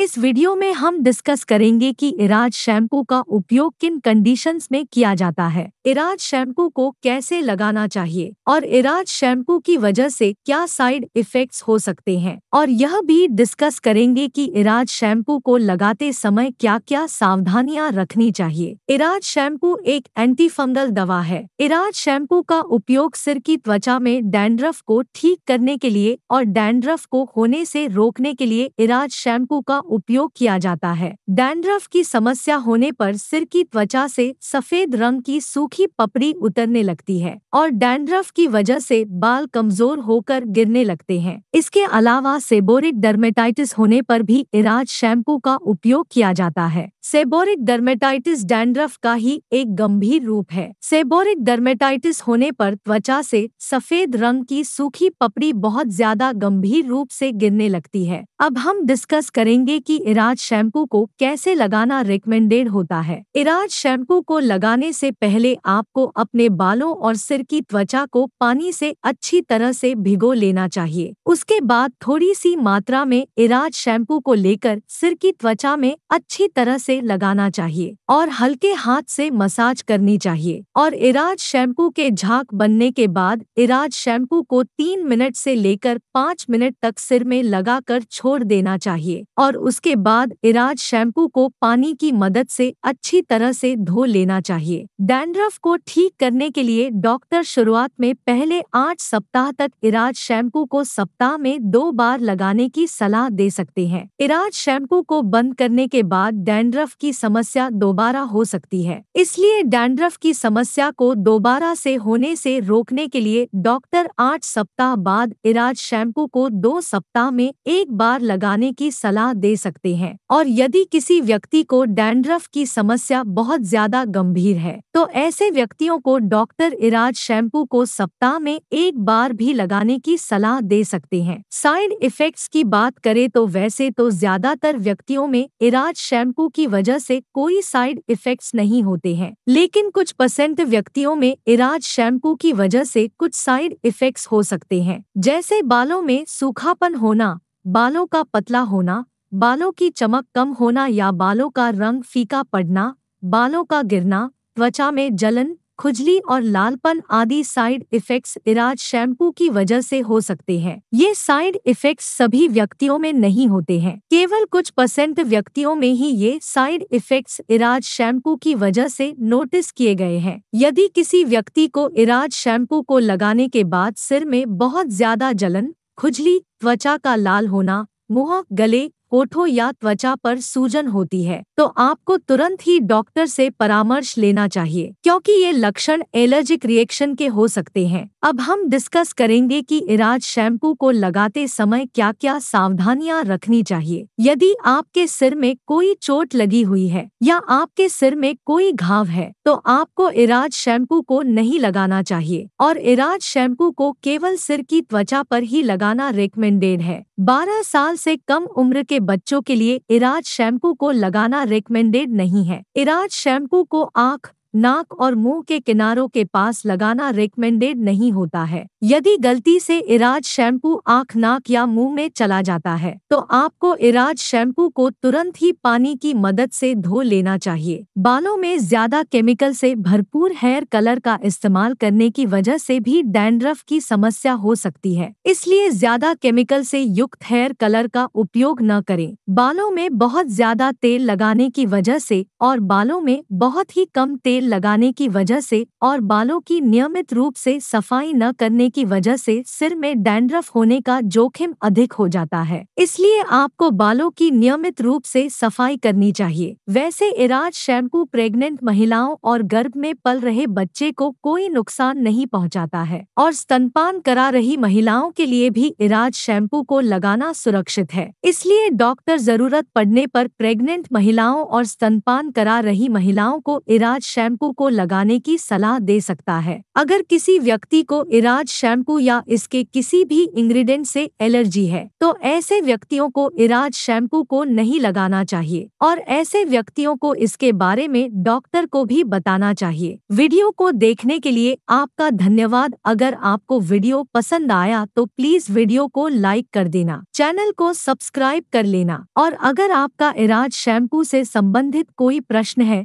इस वीडियो में हम डिस्कस करेंगे कि इराज शैम्पू का उपयोग किन कंडीशंस में किया जाता है इराज शैम्पू को कैसे लगाना चाहिए और इराज शैम्पू की वजह से क्या साइड इफेक्ट्स हो सकते हैं और यह भी डिस्कस करेंगे कि इराज शैम्पू को लगाते समय क्या क्या सावधानियां रखनी चाहिए इराज शैम्पू एक एंटी फंगल दवा है इराज शैम्पू का उपयोग सिर की त्वचा में डैंड्रफ को ठीक करने के लिए और डैंड्रफ को होने से रोकने के लिए इराज शैम्पू का उपयोग किया जाता है डैंड्रफ की समस्या होने पर सिर की त्वचा से सफेद रंग की सूखी पपड़ी उतरने लगती है और डैंड्रफ की वजह से बाल कमजोर होकर गिरने लगते हैं इसके अलावा सेबोरिक डर्मेटाइटिस होने पर भी इराज शैम्पू का उपयोग किया जाता है सेबोरिक डर्मेटाइटिस डैंड्रफ का ही एक गंभीर रूप है सेबोरिक डर्मेटाइटिस होने पर त्वचा से सफेद रंग की सूखी पपड़ी बहुत ज्यादा गंभीर रूप से गिरने लगती है अब हम डिस्कस करेंगे कि इराज शैम्पू को कैसे लगाना रिकमेंडेड होता है इराज शैम्पू को लगाने से पहले आपको अपने बालों और सिर की त्वचा को पानी से अच्छी तरह से भिगो लेना चाहिए उसके बाद थोड़ी सी मात्रा में इराज शैम्पू को लेकर सिर की त्वचा में अच्छी तरह से से लगाना चाहिए और हल्के हाथ से मसाज करनी चाहिए और इराज शैम्पू के झाक बनने के बाद इराज शैम्पू को तीन मिनट से लेकर पाँच मिनट तक सिर में लगाकर छोड़ देना चाहिए और उसके बाद इराज शैम्पू को पानी की मदद से अच्छी तरह से धो लेना चाहिए डैंड्रफ को ठीक करने के लिए डॉक्टर शुरुआत में पहले आठ सप्ताह तक इराज शैम्पू को सप्ताह में दो बार लगाने की सलाह दे सकते हैं इराज शैम्पू को बंद करने के बाद डैंड्रफ डैंड्रफ की समस्या दोबारा हो सकती है इसलिए डैंड्रफ की समस्या को दोबारा से होने से रोकने के लिए डॉक्टर आठ सप्ताह बाद इराज शैम्पू को दो सप्ताह में एक बार लगाने की सलाह दे सकते हैं और यदि किसी व्यक्ति को डैंड्रफ की समस्या बहुत ज्यादा गंभीर है तो ऐसे व्यक्तियों को डॉक्टर इराज शैम्पू को सप्ताह में एक बार भी लगाने की सलाह दे सकते हैं साइड इफेक्ट्स की बात करें तो वैसे तो ज्यादातर व्यक्तियों में इराज शैम्पू की वजह से कोई साइड इफेक्ट्स नहीं होते हैं लेकिन कुछ पसंद व्यक्तियों में इराज शैम्पू की वजह से कुछ साइड इफेक्ट्स हो सकते हैं जैसे बालों में सूखापन होना बालों का पतला होना बालों की चमक कम होना या बालों का रंग फीका पड़ना बालों का गिरना त्वचा में जलन खुजली और लालपन आदि साइड इफेक्ट्स इराज शैम्पू की वजह से हो सकते हैं ये साइड इफेक्ट्स सभी व्यक्तियों में नहीं होते हैं केवल कुछ परसेंट व्यक्तियों में ही ये साइड इफेक्ट्स इराज शैम्पू की वजह से नोटिस किए गए हैं यदि किसी व्यक्ति को इराज शैम्पू को लगाने के बाद सिर में बहुत ज्यादा जलन खुजली त्वचा का लाल होना मुंह गले होठों या त्वचा पर सूजन होती है तो आपको तुरंत ही डॉक्टर से परामर्श लेना चाहिए क्योंकि ये लक्षण एलर्जिक रिएक्शन के हो सकते हैं अब हम डिस्कस करेंगे कि इराज शैम्पू को लगाते समय क्या क्या सावधानियां रखनी चाहिए यदि आपके सिर में कोई चोट लगी हुई है या आपके सिर में कोई घाव है तो आपको इराज शैम्पू को नहीं लगाना चाहिए और इराज शैम्पू को केवल सिर की त्वचा पर ही लगाना रिकमेंडेड है बारह साल से कम उम्र के बच्चों के लिए इराज शैम्पू को लगाना रिकमेंडेड नहीं है इराज शैम्पू को आंख नाक और मुंह के किनारों के पास लगाना रिकमेंडेड नहीं होता है यदि गलती से इराज शैम्पू आंख नाक या मुंह में चला जाता है तो आपको इराज शैम्पू को तुरंत ही पानी की मदद से धो लेना चाहिए बालों में ज्यादा केमिकल से भरपूर हेयर कलर का इस्तेमाल करने की वजह से भी डैंड्रफ की समस्या हो सकती है इसलिए ज्यादा केमिकल से युक्त हेयर कलर का उपयोग न करें बालों में बहुत ज्यादा तेल लगाने की वजह से और बालों में बहुत ही कम तेल तेल लगाने की वजह से और बालों की नियमित रूप से सफाई न करने की वजह से सिर में डैंड्रफ होने का जोखिम अधिक हो जाता है इसलिए आपको बालों की नियमित रूप से सफाई करनी चाहिए वैसे इराज शैम्पू प्रेग्नेंट महिलाओं और गर्भ में पल रहे बच्चे को कोई नुकसान नहीं पहुँचाता है और स्तनपान करा रही महिलाओं के लिए भी इराज शैम्पू को लगाना सुरक्षित है इसलिए डॉक्टर जरूरत पड़ने पर प्रेग्नेंट महिलाओं और स्तनपान करा रही महिलाओं को इराज शैम्पू शैम्पू को लगाने की सलाह दे सकता है अगर किसी व्यक्ति को इराज शैम्पू या इसके किसी भी इंग्रेडिएंट से एलर्जी है तो ऐसे व्यक्तियों को इराज शैम्पू को नहीं लगाना चाहिए और ऐसे व्यक्तियों को इसके बारे में डॉक्टर को भी बताना चाहिए वीडियो को देखने के लिए आपका धन्यवाद अगर आपको वीडियो पसंद आया तो प्लीज वीडियो को लाइक कर देना चैनल को सब्सक्राइब कर लेना और अगर आपका इराज शैम्पू से संबंधित कोई प्रश्न है